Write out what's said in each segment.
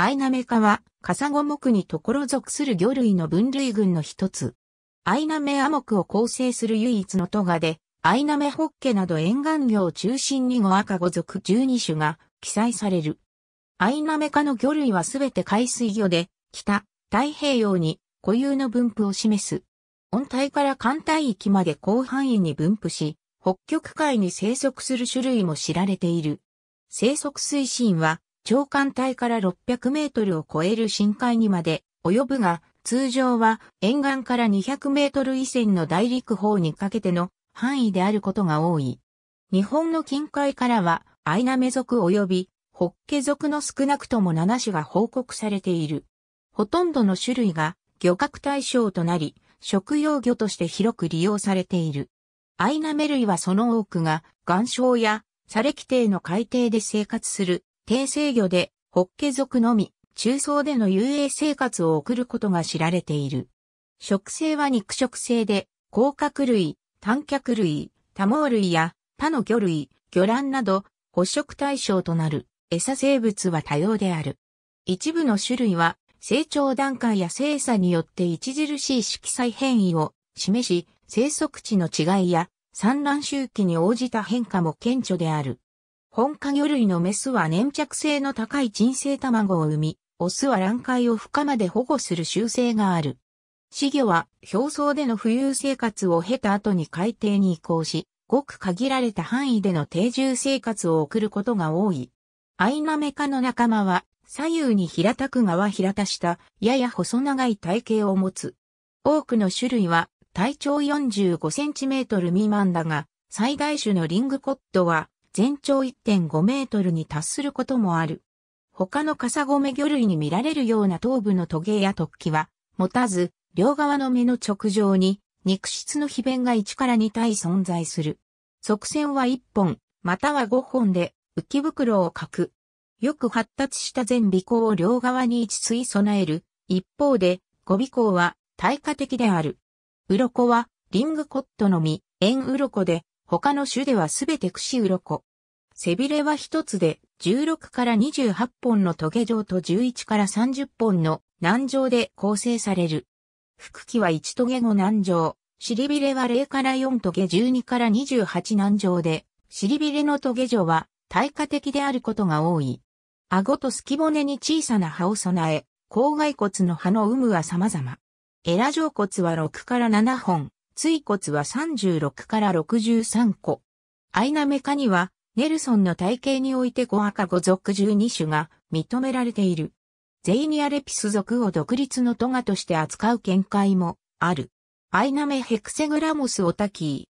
アイナメ科は、カサゴ目にところ属する魚類の分類群の一つ。アイナメア目を構成する唯一のトガで、アイナメホッケなど沿岸魚を中心に5赤5属12種が記載される。アイナメ科の魚類はすべて海水魚で、北、太平洋に固有の分布を示す。温帯から寒帯域まで広範囲に分布し、北極海に生息する種類も知られている。生息水深は長官帯から600メートルを超える深海にまで及ぶが、通常は沿岸から200メートル以前の大陸方にかけての範囲であることが多い。日本の近海からはアイナメ属及びホッケ属の少なくとも7種が報告されている。ほとんどの種類が漁獲対象となり、食用魚として広く利用されている。アイナメ類はその多くが岩礁や砂礫底の海底で生活する低制魚で、ホッケ族のみ、中層での遊泳生活を送ることが知られている。食性は肉食性で、甲殻類、単脚類、多毛類や他の魚類、魚卵など、捕食対象となる餌生物は多様である。一部の種類は、成長段階や精査によって著しい色彩変異を示し、生息地の違いや産卵周期に応じた変化も顕著である。本家魚類のメスは粘着性の高い鎮静卵を産み、オスは卵塊を孵化まで保護する習性がある。死魚は表層での浮遊生活を経た後に海底に移行し、ごく限られた範囲での定住生活を送ることが多い。アイナメ科の仲間は左右に平たく側平たしたやや細長い体型を持つ。多くの種類は体長4 5トル未満だが、最大種のリングコットは全長1.5メートルに達することもある。他のカサゴメ魚類に見られるような頭部のトゲや突起は持たず、両側の目の直上に肉質の皮弁が1から2体存在する。側線は1本、または5本で浮き袋を書く。よく発達した前尾孔を両側に1対備える。一方で、五尾行は対価的である。鱗はリングコットの実、円鱗で他の種ではすべて串鱗。背びれは一つで16から28本のトゲ状と11から30本の軟状で構成される。腹器は1トゲ5軟状、尻びれは0から4トゲ12から28軟状で、尻びれのトゲ状は対価的であることが多い。顎と隙骨に小さな歯を備え、口蓋骨の歯の有無は様々。エラ状骨は6から7本、椎骨は36から63個。アイナメ科には、ネルソンの体系において5赤5属12種が認められている。ゼイニアレピス属を独立のトガとして扱う見解もある。アイナメヘクセグラモスオタキ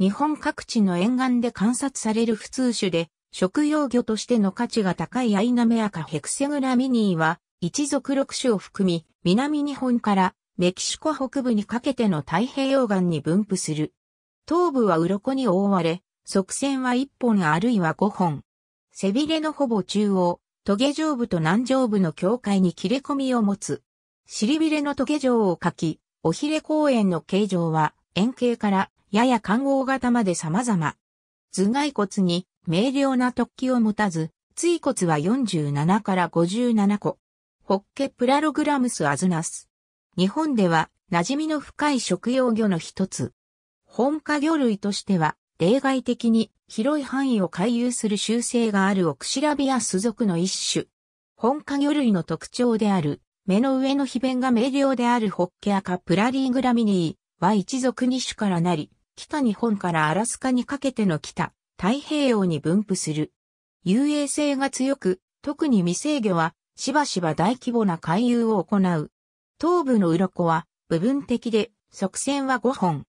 ー。日本各地の沿岸で観察される普通種で、食用魚としての価値が高いアイナメアカヘクセグラミニーは、一族6種を含み、南日本からメキシコ北部にかけての太平洋岸に分布する。頭部は鱗に覆われ、側線は1本あるいは5本。背びれのほぼ中央、トゲ上部と南上部の境界に切れ込みを持つ。尻びれのトゲ状を書き、おひれ公園の形状は円形からやや環合型まで様々。頭蓋骨に明瞭な突起を持たず、椎骨は47から57個。ホッケプラログラムスアズナス。日本では馴染みの深い食用魚の一つ。本家魚類としては、例外的に広い範囲を回遊する習性があるオクシラビアス属の一種。本家魚類の特徴である、目の上の皮弁が明瞭であるホッケアカプラリーグラミニーは一族二種からなり、北日本からアラスカにかけての北、太平洋に分布する。遊泳性が強く、特に未成魚は、しばしば大規模な回遊を行う。頭部の鱗は部分的で、側線は5本。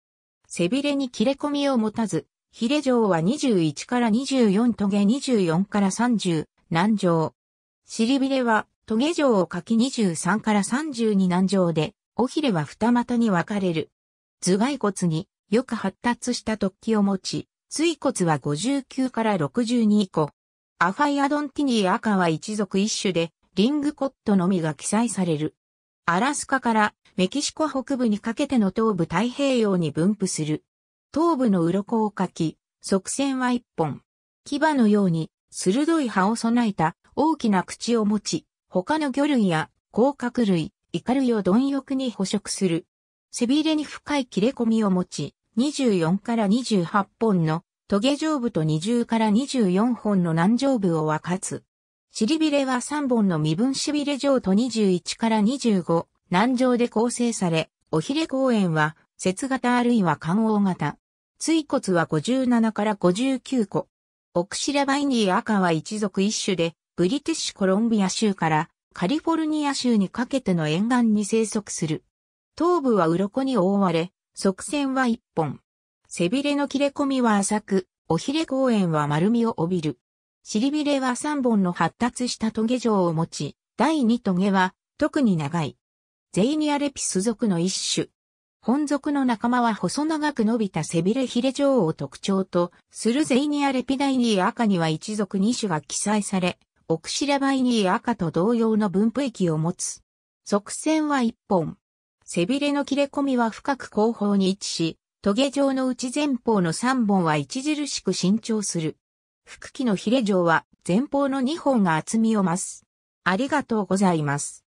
背びれに切れ込みを持たず、ヒレ状は21から24トゲ24から30、難状。尻びれはトゲ状を書き23から32難状で、尾ひれは二股に分かれる。頭蓋骨によく発達した突起を持ち、椎骨は59から62個。アファイアドンティニー赤は一族一種で、リングコットのみが記載される。アラスカからメキシコ北部にかけての東部太平洋に分布する。東部の鱗をかき、側線は一本。牙のように鋭い歯を備えた大きな口を持ち、他の魚類や甲殻類、イカ類を貪欲に捕食する。背びれに深い切れ込みを持ち、24から28本のトゲ上部と20から24本の南上部を分かつ。尻びれは3本の身分しびれ城と21から25、南城で構成され、おひれ公園は、節型あるいは環王型。椎骨は57から59個。オクシラバイニー赤は一族一種で、ブリティッシュコロンビア州からカリフォルニア州にかけての沿岸に生息する。頭部は鱗に覆われ、側線は一本。背びれの切れ込みは浅く、おひれ公園は丸みを帯びる。尻びれは3本の発達したトゲ状を持ち、第2トゲは特に長い。ゼイニアレピス属の一種。本属の仲間は細長く伸びた背びれヒレ状を特徴とするゼイニアレピダイニー赤には一属二種が記載され、オクシラバイニー赤と同様の分布域を持つ。側線は一本。背びれの切れ込みは深く後方に位置し、トゲ状の内前方の3本は著しく伸長する。腹器のヒレ状は前方の2本が厚みを増す。ありがとうございます。